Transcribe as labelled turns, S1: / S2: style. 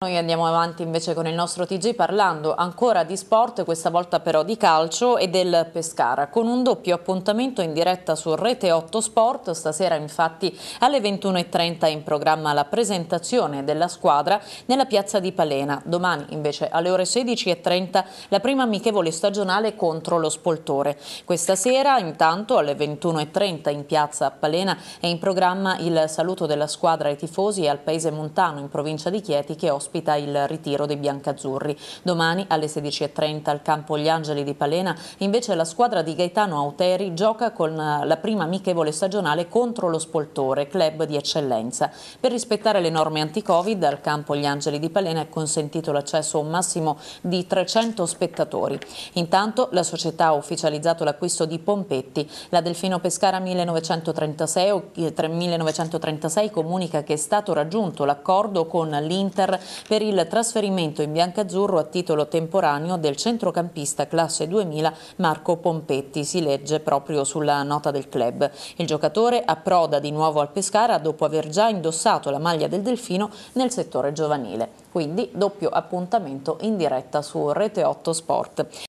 S1: Noi andiamo avanti invece con il nostro TG parlando ancora di sport, questa volta però di calcio e del Pescara, con un doppio appuntamento in diretta su Rete 8 Sport, stasera infatti alle 21.30 in programma la presentazione della squadra nella piazza di Palena, domani invece alle ore 16.30 la prima amichevole stagionale contro lo Spoltore. Questa sera intanto alle 21.30 in piazza Palena è in programma il saluto della squadra ai tifosi e al paese montano in provincia di Chieti che ospita ospita il ritiro dei biancazzurri. Domani alle 16.30 al campo Gli Angeli di Palena invece la squadra di Gaetano Auteri gioca con eh, la prima amichevole stagionale contro lo Spoltore, club di eccellenza. Per rispettare le norme anti-Covid al campo Gli Angeli di Palena è consentito l'accesso a un massimo di 300 spettatori. Intanto la società ha ufficializzato l'acquisto di Pompetti. La Delfino Pescara 1936, 1936 eh, comunica che è stato raggiunto l'accordo con l'Inter per il trasferimento in biancazzurro a titolo temporaneo del centrocampista classe 2000 Marco Pompetti, si legge proprio sulla nota del club. Il giocatore approda di nuovo al Pescara dopo aver già indossato la maglia del Delfino nel settore giovanile. Quindi doppio appuntamento in diretta su Rete 8 Sport.